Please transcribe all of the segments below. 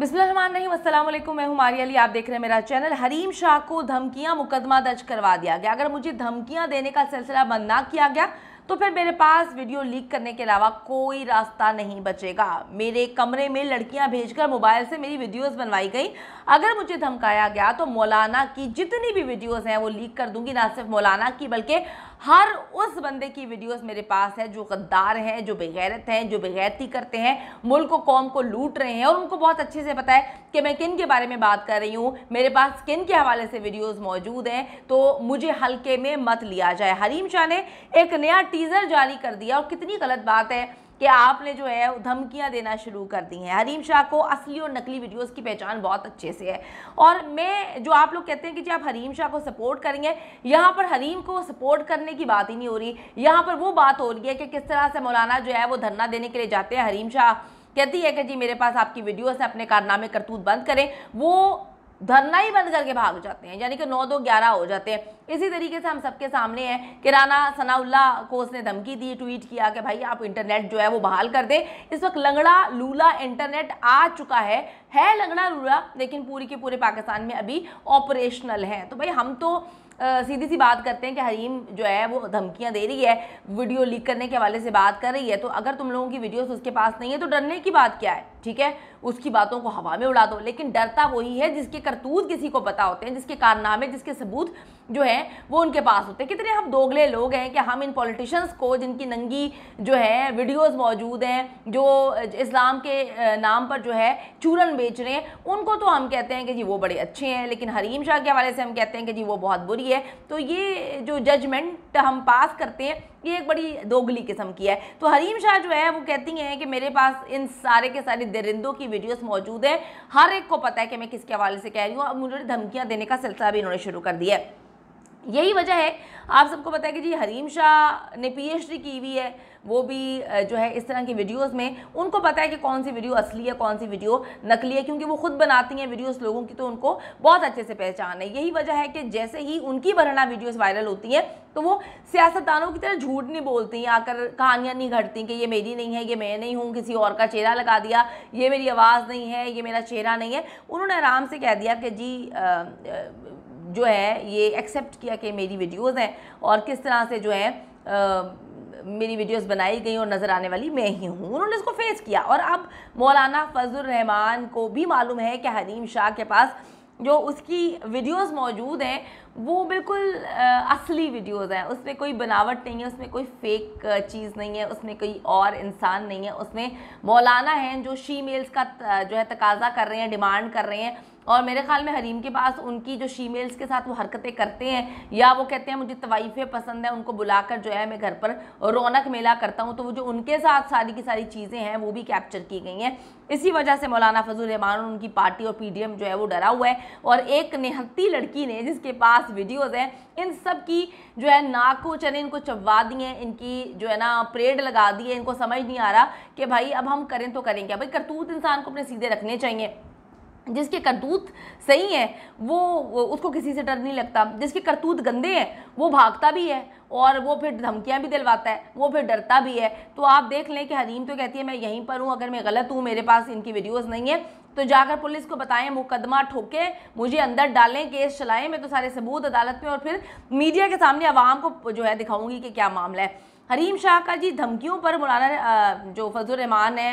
बिस्मिल्लाम मैं हूं मारिया अली आप देख रहे हैं मेरा चैनल हरीम शाह को धमकियां मुकदमा दर्ज करवा दिया गया अगर मुझे धमकियां देने का सिलसिला बंद ना किया गया तो फिर मेरे पास वीडियो लीक करने के अलावा कोई रास्ता नहीं बचेगा मेरे कमरे में लड़कियां भेजकर मोबाइल से मेरी वीडियोस बनवाई गई अगर मुझे धमकाया गया तो मौलाना की जितनी भी वीडियोस हैं वो लीक कर दूंगी ना सिर्फ मौलाना की बल्कि हर उस बंदे की वीडियोस मेरे पास है जो गद्दार हैं जो बेगैरत हैं जो बेगैरती करते हैं मुल्क कौम को लूट रहे हैं और उनको बहुत अच्छे से पता है कि मैं किन के बारे में बात कर रही हूँ मेरे पास किन के हवाले से वीडियोस मौजूद हैं तो मुझे हल्के में मत लिया जाए हरीम शाह ने एक नया टीज़र जारी कर दिया और कितनी गलत बात है कि आपने जो है धमकियां देना शुरू कर दी हैं हरीम शाह को असली और नकली वीडियोस की पहचान बहुत अच्छे से है और मैं जो आप लोग कहते हैं कि जी आप हरीम शाह को सपोर्ट करेंगे यहाँ पर हरीम को सपोर्ट करने की बात ही नहीं हो रही यहाँ पर वो बात हो रही है कि किस तरह से मौलाना जो है वो धरना देने के लिए जाते हैं हरीम शाह कहती है कि जी मेरे पास आपकी वीडियोस हैं अपने कारनामे करतूत बंद करें वो धरना ही बंद करके भाग जाते हैं यानी कि नौ दो ग्यारह हो जाते हैं इसी तरीके से हम सबके सामने है कि राना सनाउल्ला को उसने धमकी दी ट्वीट किया कि भाई आप इंटरनेट जो है वो बहाल कर दें इस वक्त लंगड़ा लूला इंटरनेट आ चुका है है लंगड़ा लूला लेकिन पूरी के पूरे पाकिस्तान में अभी ऑपरेशनल है तो भाई हम तो आ, सीधी सी बात करते हैं कि हरीम जो है वो धमकियां दे रही है वीडियो लीक करने के हवाले से बात कर रही है तो अगर तुम लोगों की वीडियोस उसके पास नहीं है तो डरने की बात क्या है ठीक है उसकी बातों को हवा में उड़ा दो लेकिन डरता वही है जिसके करतूत किसी को पता होते हैं जिसके कारनामे जिसके सबूत जो है वो उनके पास होते हैं कितने हम दोगले लोग हैं कि हम इन पॉलिटिशियंस को जिनकी नंगी जो है वीडियोस मौजूद हैं जो इस्लाम के नाम पर जो है चूरन बेच रहे हैं उनको तो हम कहते हैं कि जी वो बड़े अच्छे हैं लेकिन हरीम शाह के हवाले से हम कहते हैं कि जी वो बहुत बुरी है तो ये जो जजमेंट हम पास करते हैं ये एक बड़ी दोगली किस्म की है तो हरीम शाह जो है वो कहती हैं कि मेरे पास इन सारे के सारे दरिंदों की वीडियोस मौजूद है हर एक को पता है कि मैं किसके हवाले से कह रही हूँ अब मुझे धमकियाँ देने का सिलसिला भी इन्होंने शुरू कर दिया है यही वजह है आप सबको पता है कि जी हरीम शाह ने पीएचडी की हुई है वो भी जो है इस तरह की वीडियोस में उनको पता है कि कौन सी वीडियो असली है कौन सी वीडियो नकली है क्योंकि वो खुद बनाती हैं वीडियोस लोगों की तो उनको बहुत अच्छे से पहचान है यही वजह है कि जैसे ही उनकी भरना वीडियोस वायरल होती हैं तो वो सियासतदानों की तरह झूठ नहीं बोलती हैं आकर कहानियाँ नहीं घटती कि ये मेरी नहीं है ये मैं नहीं हूँ किसी और का चेहरा लगा दिया ये मेरी आवाज़ नहीं है ये मेरा चेहरा नहीं है उन्होंने आराम से कह दिया कि जी जो है ये एक्सेप्ट किया कि मेरी वीडियोस हैं और किस तरह से जो है आ, मेरी वीडियोस बनाई गई और नज़र आने वाली मैं ही हूँ उन्होंने इसको फेस किया और अब मौलाना फजल रहमान को भी मालूम है कि हरीम शाह के पास जो उसकी वीडियोस मौजूद हैं वो बिल्कुल असली वीडियोस हैं उसमें कोई बनावट नहीं है उसमें कोई फेक चीज़ नहीं है उसमें कोई और इंसान नहीं है उसमें मौलाना हैं जो शी मेल्स का जो है तकाजा कर रहे हैं डिमांड कर रहे हैं और मेरे ख्याल में हरीम के पास उनकी जो शीमेल्स के साथ वो हरकतें करते हैं या वो कहते हैं मुझे तवाइफ़े पसंद है उनको बुलाकर जो है मैं घर पर रौनक मेला करता हूँ तो वो जो उनके साथ सारी की सारी चीज़ें हैं वो भी कैप्चर की गई हैं इसी वजह से मौलाना फजल रहमान और उनकी पार्टी और पी जो है वो डरा हुआ है और एक निहत्ती लड़की ने जिसके पास पास वीडियोज़ हैं इन सब की जो है नाक को चने इनको चबवा दिए इनकी जो है ना परेड लगा दिए इनको समझ नहीं आ रहा कि भाई अब हम करें तो करें क्या भाई करतूत इंसान को अपने सीधे रखने चाहिए जिसके करतूत सही हैं वो उसको किसी से डर नहीं लगता जिसके करतूत गंदे हैं वो भागता भी है और वो फिर धमकियां भी दिलवाता है वो फिर डरता भी है तो आप देख लें कि हरीम तो कहती है मैं यहीं पर हूँ अगर मैं गलत हूँ मेरे पास इनकी वीडियोस नहीं है तो जाकर पुलिस को बताएं मुकदमा ठोके मुझे अंदर डालें केस चलाएं मैं तो सारे सबूत अदालत में और फिर मीडिया के सामने आवाम को जो है दिखाऊंगी कि क्या मामला है हरीम शाह का जी धमकियों पर मौलाना जो फजल रहमान है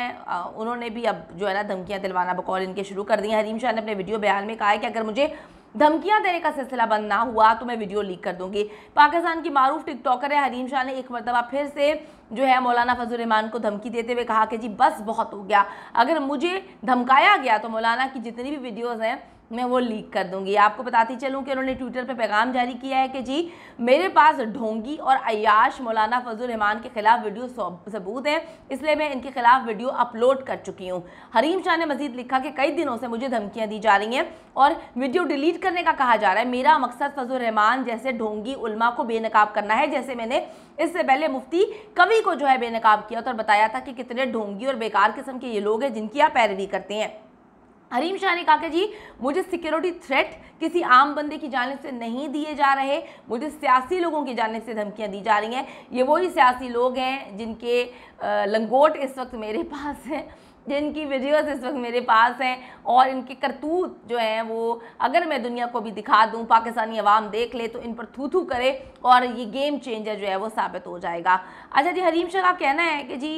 उन्होंने भी अब जो है ना धमकियाँ दिलवाना बकौल इनके शुरू कर दी हैं हरीम शाह ने अपने वीडियो बयान में कहा है कि अगर मुझे धमकियां देने का सिलसिला बंद ना हुआ तो मैं वीडियो लीक कर दूंगी पाकिस्तान की मारूफ टिकटॉकर है हरीम शाह ने एक मरतबा फिर से जो है मौलाना रहमान को धमकी देते हुए कहा कि जी बस बहुत हो गया अगर मुझे धमकाया गया तो मौलाना की जितनी भी वीडियोज़ हैं मैं वो लीक कर दूंगी आपको बताती चलूँ कि उन्होंने ट्विटर पर पैगाम जारी किया है कि जी मेरे पास ढोंगी और अयाश मौलाना फजल रहमान के खिलाफ वीडियो सबूत है इसलिए मैं इनके खिलाफ वीडियो अपलोड कर चुकी हूँ हरीम शाह ने मजीद लिखा कि कई दिनों से मुझे धमकियाँ दी जा रही हैं और वीडियो डिलीट करने का कहा जा रहा है मेरा मकसद फजल रहमान जैसे ढोंगी उलमा को बेनकाब करना है जैसे मैंने इससे पहले मुफ्ती कवि को जो है बेनकाब किया था और बताया था कि कितने ढोंगी और बेकार किस्म के ये लोग हैं जिनकी आप पैरवी करते हैं हरीम शाह ने कहा कि जी मुझे सिक्योरिटी थ्रेट किसी आम बंदे की जाने से नहीं दिए जा रहे मुझे सियासी लोगों की जानने से धमकियां दी जा रही हैं ये वही सियासी लोग हैं जिनके लंगोट इस वक्त मेरे पास हैं जिनकी वीडियोस इस वक्त मेरे पास हैं और इनके करतूत जो हैं वो अगर मैं दुनिया को भी दिखा दूं पाकिस्तानी अवाम देख ले तो इन पर थू थू करे और ये गेम चेंजर जो है वो साबित हो जाएगा अच्छा जी हरीम शाह का कहना है कि जी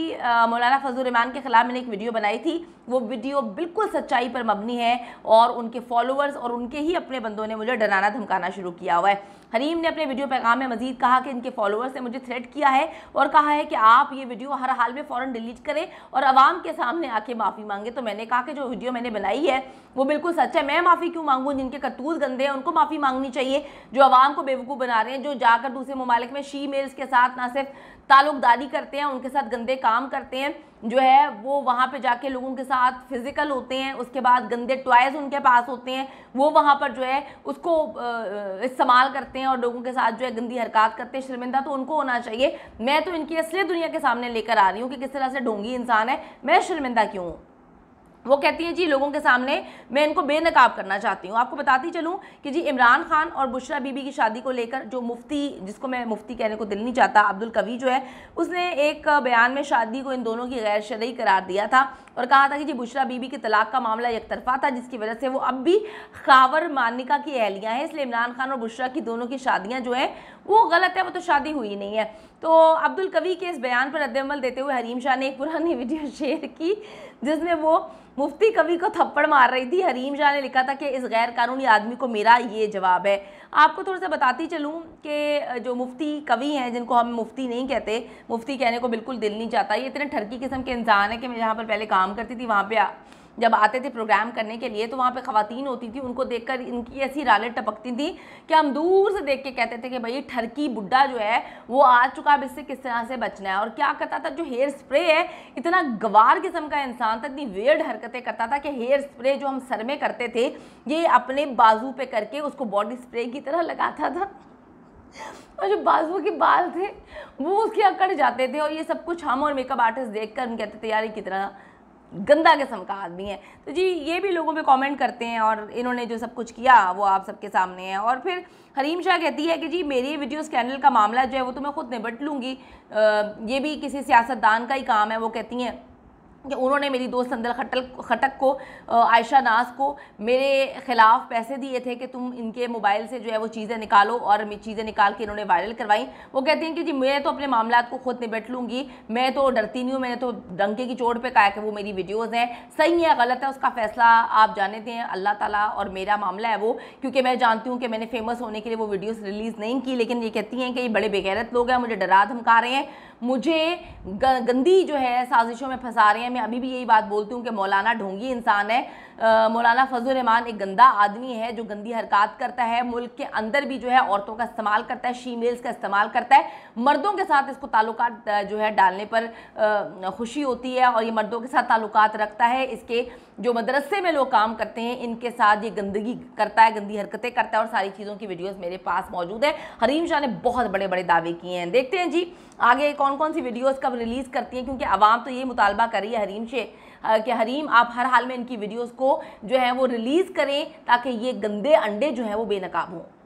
मौलाना फजल रमान के ख़िलाफ़ मैंने एक वीडियो बनाई थी वो वीडियो बिल्कुल सच्चाई पर मबनी है और उनके फॉलोअर्स और उनके ही अपने बंदों ने मुझे डराना धमकाना शुरू किया हुआ है हरीम ने अपने वीडियो पैगाम में मजीद कहा कि इनके फॉलोअर्स ने मुझे थ्रेट किया है और कहा है कि आप ये वीडियो हर हाल में फ़ौरन डिलीट करें और आवाम के सामने आके माफ़ी मांगे तो मैंने कहा कि जो वीडियो मैंने बनाई है वो बिल्कुल सच है मैं माफ़ी क्यों मांगूँ जिनके करतूत गंदे हैं उनको माफ़ी मांगनी चाहिए जो आवाम को बेवकूफ़ बना रहे हैं जो जाकर दूसरे ममालिक में शी मेल्स के साथ ना सिर्फ ताल्लुकदारी करते हैं उनके साथ गंदे काम करते हैं जो है वो वहाँ पे जाके लोगों के साथ फिज़िकल होते हैं उसके बाद गंदे टॉयज़ उनके पास होते हैं वो वहाँ पर जो है उसको इस्तेमाल करते हैं और लोगों के साथ जो है गंदी हरकत करते हैं शर्मिंदा तो उनको होना चाहिए मैं तो इनकी असली दुनिया के सामने लेकर आ रही हूँ कि किस तरह से ढोंगी इंसान है मैं शर्मिंदा क्यों हूँ वो कहती हैं जी लोगों के सामने मैं इनको बेनकाब करना चाहती हूँ आपको बताती चलूँ कि जी इमरान खान और बुशरा बीबी की शादी को लेकर जो मुफ्ती जिसको मैं मुफ्ती कहने को दिल नहीं चाहता अब्दुल कवी जो है उसने एक बयान में शादी को इन दोनों की गैर शरयी करार दिया था और कहा था कि जी बुशरा बीबी के तलाक का मामला एक तरफा था जिसकी वजह से वो अब भी खावर मानिका की अहलियाँ हैं इसलिए इमरान खान और बुशरा की दोनों की शादियाँ जो हैं वो गलत है वो तो शादी हुई नहीं है तो अब्दुल कवि के इस बयान पर रद्दमल देते हुए हरीम शाह ने एक पुरानी वीडियो शेयर की जिसमें वो मुफ्ती कवि को थप्पड़ मार रही थी हरीम शाह ने लिखा था कि इस गैर कानूनी आदमी को मेरा ये जवाब है आपको थोड़ा सा बताती चलूँ कि जो मुफ्ती कवि हैं जिनको हम मुफ्ती नहीं कहते मुफ्ती कहने को बिल्कुल दिल नहीं चाहता ये इतने ठरकी किस्म के इंसान हैं कि मैं जहाँ पर पहले काम करती थी वहाँ पर जब आते थे प्रोग्राम करने के लिए तो वहाँ पे खातन होती थी उनको देखकर इनकी ऐसी रालें टपकती थी कि हम दूर से देख के कहते थे कि भाई ठरकी बुढ़ा जो है वो आ चुका अब इससे किस तरह से बचना है और क्या करता था जो हेयर स्प्रे है इतना गवार किस्म का इंसान था इतनी वेर्ड हरकतें करता था कि हेयर स्प्रे जो हम सर में करते थे ये अपने बाजू पर करके उसको बॉडी स्प्रे की तरह लगाता था और जो बाजू के बाल थे वो उसके अकड़ जाते थे और ये सब कुछ हम और मेकअप आर्टिस्ट देख कर हम कहते थे यार कितना गंदा किस्म का आदमी है तो जी ये भी लोगों पे कमेंट करते हैं और इन्होंने जो सब कुछ किया वो आप सबके सामने है और फिर हरीम शाह कहती है कि जी मेरी वीडियो स्कैंडल का मामला जो है वो तो मैं खुद निपट लूँगी ये भी किसी सियासतदान का ही काम है वो कहती हैं कि उन्होंने मेरी दोस्त संदल खटल खटक को आयशा नाज को मेरे ख़िलाफ़ पैसे दिए थे कि तुम इनके मोबाइल से जो है वो चीज़ें निकालो और चीज़ें निकाल के इन्होंने वायरल करवाई वो कहती हैं कि जी मैं तो अपने मामला को खुद निबट लूँगी मैं तो डरती नहीं हूँ मैंने तो डंके की चोट पर कहा कि वो मेरी वीडियोज़ हैं सही है गलत है उसका फ़ैसला आप जाने दें अल्लाह ताला और मेरा मामला है वो क्योंकि मैं जानती हूँ कि मैंने फेमस होने के लिए वो वीडियोज़ रिलीज़ नहीं की लेकिन ये कहती हैं कि ये बड़े बेगैरत लोग हैं मुझे डरा धमका रहे हैं मुझे गंदी जो है साजिशों में फंसा रहे हैं मैं अभी भी यही बात बोलती हूँ कि मौलाना ढोंगी इंसान है मौलाना फजल रहमान एक गंदा आदमी है जो गंदी हरकत करता है मुल्क के अंदर भी जो है औरतों का इस्तेमाल करता है शीमेल्स का इस्तेमाल करता है मर्दों के साथ इसको ताल्लुक जो है डालने पर खुशी होती है और ये मर्दों के साथ ताल्लुक रखता है इसके जो मदरसे में लोग काम करते हैं इनके साथ ये गंदगी करता है गंदी हरकतें करता है और सारी चीज़ों की वीडियोस मेरे पास मौजूद है हरीम शाह ने बहुत बड़े बड़े दावे किए हैं देखते हैं जी आगे कौन कौन सी वीडियोस कब रिलीज़ करती हैं क्योंकि आवाम तो ये मुतालबा कर रही है हरीम शे कि हरीम आप हर हाल में इनकी वीडियोज़ को जो है वो रिलीज़ करें ताकि ये गंदे अंडे जो हैं वो बेनकाब हों